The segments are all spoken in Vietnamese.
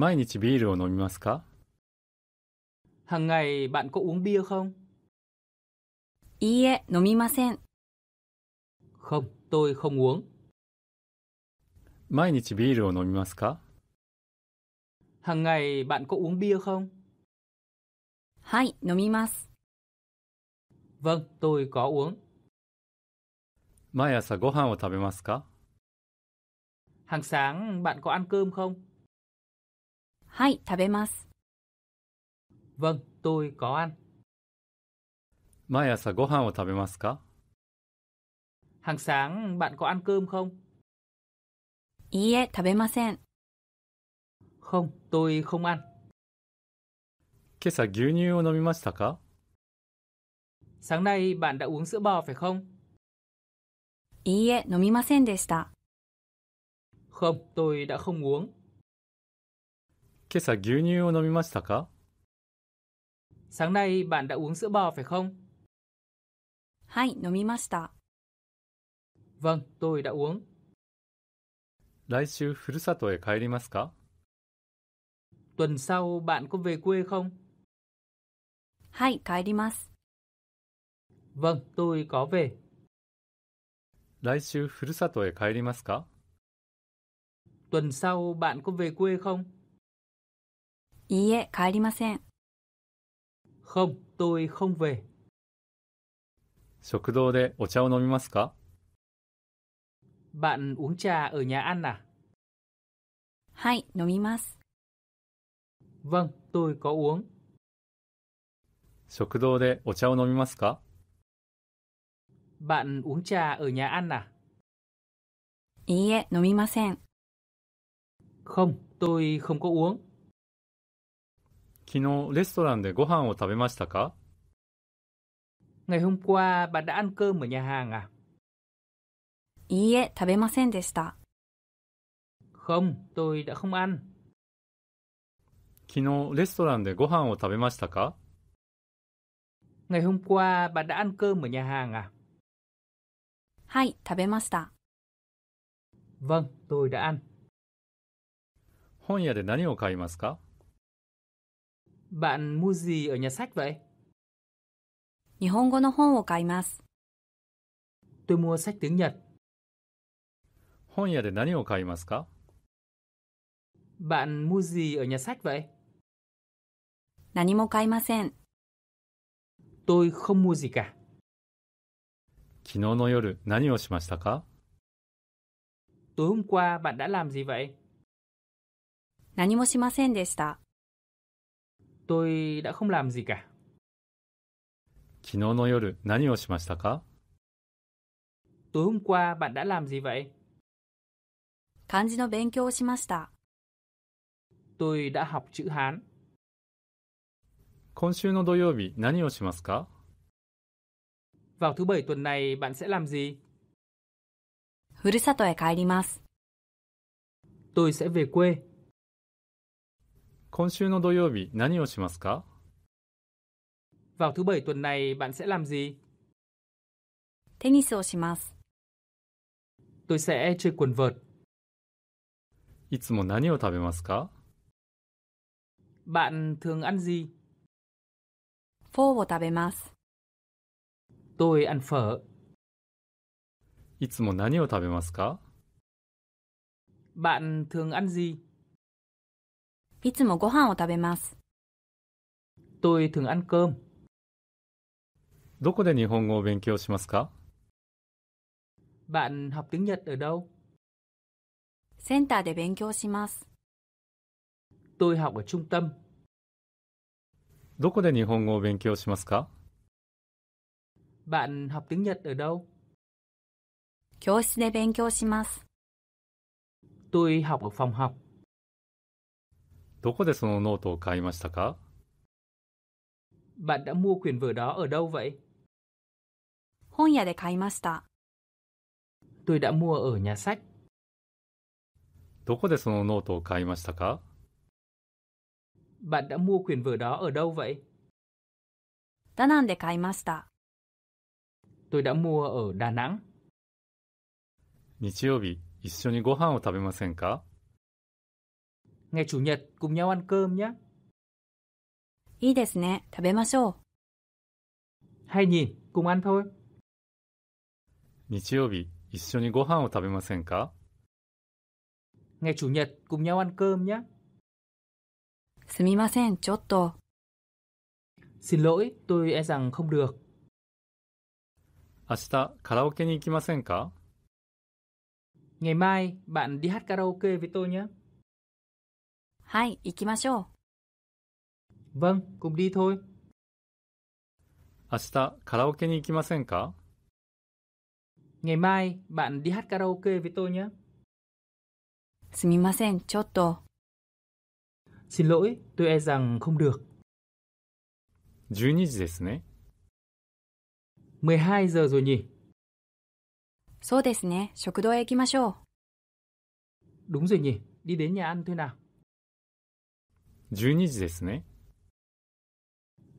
毎日ビールを飲みますか Hàng ngày bạn có uống bia không? いいえ、飲みません。Không, tôi không uống. 毎日ビールを飲みますか Hàng ngày bạn có uống bia không? はい、飲みます。Vâng, tôi có uống. 毎朝ご飯を食べますか Hàng sáng bạn có ăn cơm không? はい、食べます。Vâng, tôi có ăn. 毎朝ご飯を食べますか Hàng sáng bạn có ăn cơm không? いいえ、食べません。Không, tôi không ăn. 今朝牛乳を飲みましたか Sáng nay bạn đã uống sữa bò phải không? いいえ、飲みませんでした。Không, tôi đã không uống. 今朝牛乳を飲みましたか Sáng nay bạn đã uống sữa bò phải không? Hai, Vâng, tôi đã uống. 来週ふるさとへ帰りますか Tuần sau bạn có về quê không? Hai, Vâng, tôi có về. 来週ふるさとへ帰りますか Tuần sau bạn có về quê không? いいえ、帰りません。Không, tôi không về. 食堂でお茶を飲みますか Bạn uống trà ở nhà ăn à? はい、飲みます。Vâng, tôi có uống. 食堂でお茶を飲みますか Bạn uống trà ở nhà ăn à? いいえ、飲みません。Không, tôi không có uống. 昨日レストランでご飯を食べましたか Ngày hôm qua bạn đã ăn cơm ở nhà hàng à? いいえ、食べませんでした。Không, tôi đã không ăn. 昨日レストランでご飯を食べましたか Ngày hôm qua bạn đã ăn cơm ở nhà hàng à? はい、食べました。Vâng, tôi đã ăn. 本屋で何を買いますか Bạn mua gì ở nhà sách vậy? 日本語の本を買います。Tôi mua sách tiếng Nhật. 本屋で何を買いますか Bạn mua gì ở nhà sách vậy? 何も買いません。Tôi không mua gì cả. 昨日の夜何をしましたか Tối hôm qua bạn đã làm gì vậy? 何もしませんでした。tôi đã không làm gì cả. Tối hôm qua bạn đã làm gì vậy? 漢字の勉強をしました。Tôi đã học chữ Hán. 今週の土曜日何をしますか Vào thứ bảy tuần này bạn sẽ làm gì? ふるさとへ帰ります。Tôi sẽ về quê. 今週の土曜日何をしますか Vào thứ bảy tuần này bạn sẽ làm gì? テニスをします。Tôi sẽ chơi quần vợt. いつも何を食べますか Bạn thường ăn gì? フォーを食べます。Tôi ăn phở. いつも何を食べますか Bạn thường ăn gì? いつもご飯を食べます。Tôi thường ăn cơm. どこで日本語を勉強しますか Bạn học tiếng Nhật ở đâu? センターで勉強します。Tôi học ở trung tâm. どこで日本語を勉強しますか Bạn học tiếng Nhật ở đâu? 教室で勉強します。Tôi học ở phòng học. どこでそのノートを買いましたか Bạn đã mua quyển vở đó ở đâu vậy? 本屋で買いました。Tôi đã mua ở nhà sách. どこでそのノートを買いましたか Bạn đã mua quyển vở đó ở đâu vậy? ダナンで買いました。Tôi đã mua ở Đà Nẵng. 日曜日、一緒にご飯を食べませんか Ngày Chủ nhật cùng nhau ăn cơm nhé. いいですね。食べましょう。Hay nhỉ, cùng ăn thôi. Ngày Chủ nhật cùng nhau ăn cơm nhé. すみません、ちょっと。Xin lỗi, tôi e rằng không được. 明日、カラオケに行きませんか Ngày mai, bạn đi hát karaoke với tôi nhé. Hai, はい、行きましょう。Vâng, cùng đi thôi. 明日カラオケに行きませんか Ngày mai bạn đi hát karaoke với tôi nhé. Xin lỗi, tôi e rằng không được. 12時ですね。12 giờ rồi nhỉ? そうですね、食堂へ行きましょう。Đúng e rồi nhỉ, đi đến nhà ăn thôi nào. 12時ですね。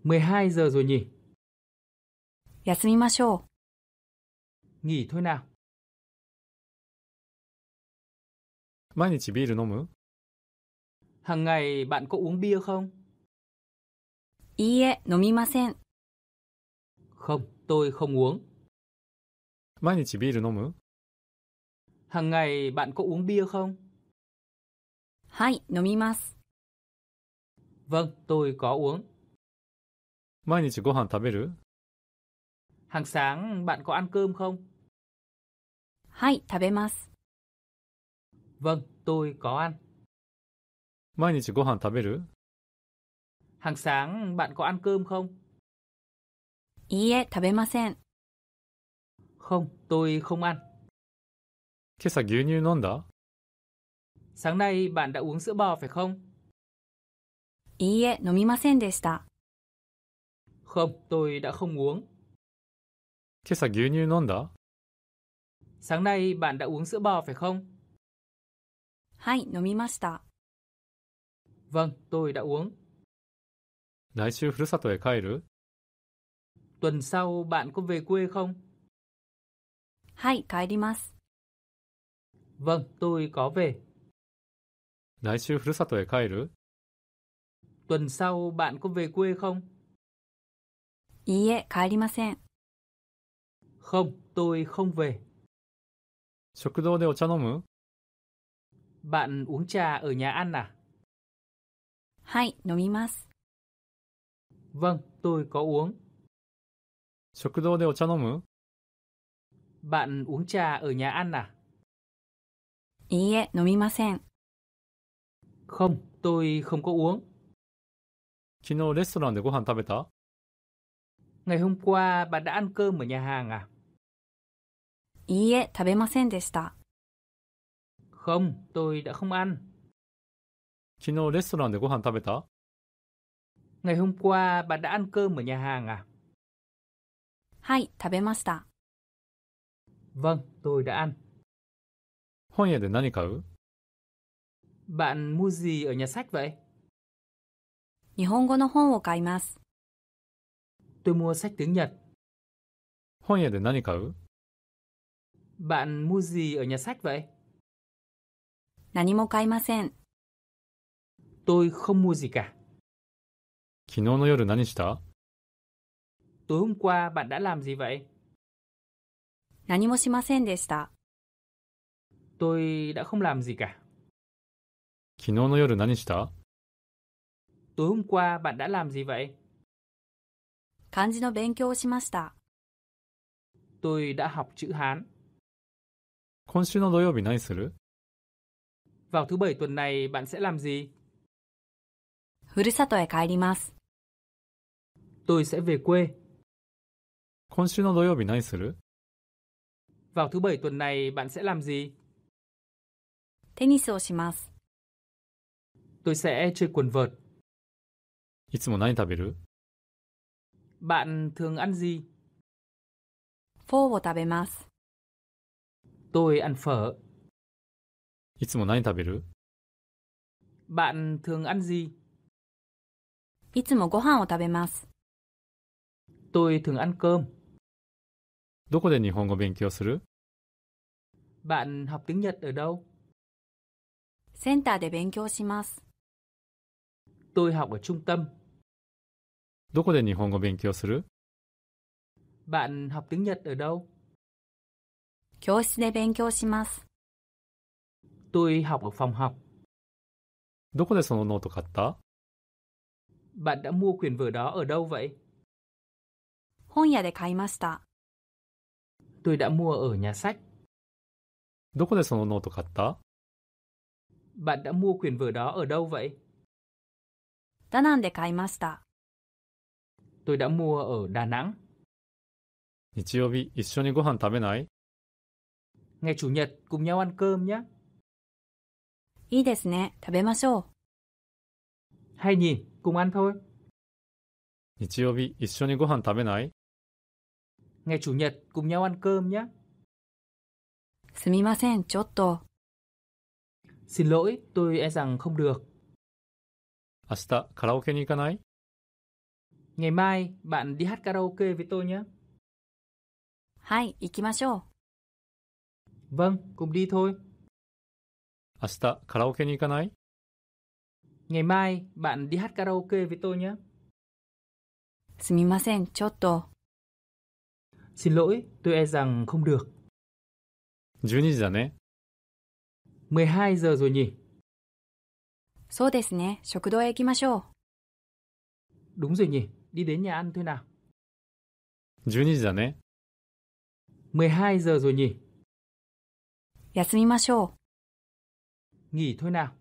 12 giờ rồi nhỉ? 休みましょ Nghỉ thôi nào. 毎日ビール飲む Hằng ngày bạn có uống bia không? う。いいえ、飲みません。Không, tôi không uống. 毎日ビール飲む Hằng ngày bạn có uống bia không? はい、飲みます。Vâng, tôi có uống. 毎日ご飯食べる Hàng sáng bạn có ăn cơm không? はい、食べます。Vâng, tôi có ăn. 毎日ご飯食べる Hàng sáng bạn có ăn cơm không? không tôi không ăn. 今朝牛乳飲んだ Sáng nay bạn đã uống sữa bò phải không? いいえ、飲みませんでした。Không, tôi đã không uống. 今朝牛乳飲んだ Sáng nay bạn đã uống sữa bò phải không? はい、飲みました。Vâng, tôi đã uống. 来週ふるさとへ帰る Tuần sau bạn có về quê không? はい、帰ります。Vâng, tôi có về. 来週ふるさとへ帰る Tuần sau bạn có về quê không? Iie, Không, tôi không về. Shokudo Bạn uống trà ở nhà ăn à? Hai, Vâng, tôi có uống. Shokudo Bạn uống trà ở nhà ăn à? Iie, Không, tôi không có uống. 昨日レストランでご飯食べた Ngày hôm qua bạn đã ăn cơm ở nhà hàng à? いいえ、食べませんでした。Không, tôi đã không ăn. 昨日レストランでご飯食べた Ngày hôm qua bạn đã ăn cơm ở nhà hàng à? はい、食べました。Vâng, tôi đã ăn. 本屋で何買う Bạn mua gì ở nhà sách vậy? 日本語の本を買います。Tôi mua sách tiếng Nhật. 本屋で何買う Bạn mua gì ở nhà sách vậy? 何も買いません。Tôi không mua gì cả. 昨日の夜何した Tối hôm qua bạn đã làm gì vậy? 何もしませんでした。Tôi đã không làm gì cả. 昨日の夜何した tối hôm qua bạn đã làm gì vậy? 漢字の勉強をしました。Tôi đã học chữ Hán. 今週の土曜日何する Vào thứ bảy tuần này bạn sẽ làm gì? ふるさとへ帰ります。Tôi sẽ về quê. 今週の土曜日何する Vào thứ bảy tuần này bạn sẽ làm gì? Tennis sẽ chơi quần vợt. いつも何食べる Bạn thường ăn gì? フォーを食べます。Tôi ăn phở. いつも何食べる Bạn thường ăn gì? いつもご飯を食べます。Tôi thường ăn cơm. どこで日本語勉強する Bạn học tiếng Nhật ở đâu? センターで勉強します。Tôi học ở trung tâm. どこで日本語を勉強する Bạn học tiếng Nhật ở đâu? 教室で勉強します。Tôi học ở phòng học. どこでそのノート買った Bạn đã mua quyển vở đó ở đâu vậy? tôi đã mua ở nhà sách. どこでそのノート買った Bạn đã mua quyển vở đó ở đâu vậy? ダナンで買いました。Tôi đã mua ở Đà Nẵng. Ngày Chủ nhật cùng nhau ăn cơm nhé. いいですね、食べましょう。Hay nhỉ, cùng ăn thôi. Ngày Chủ nhật cùng nhau ăn cơm nhé. すみません、ちょっと。Xin lỗi, tôi e rằng không được. 明日カラオケに行かない Ngày mai, bạn đi hát karaoke với tôi nhé. Hai, Vâng, cùng đi thôi. 明日カラオケに行かない Ngày mai, bạn đi hát karaoke với tôi nhé. Xin lỗi, tôi e rằng không được. 12時だね。12 giờ rồi nhỉ? そうですね、食堂へ行きましょう。Đúng rồi nhỉ, đi đến nhà ăn thôi nào. 12時だね。12 giờ rồi nhỉ. 休みましょう。nghỉ thôi nào.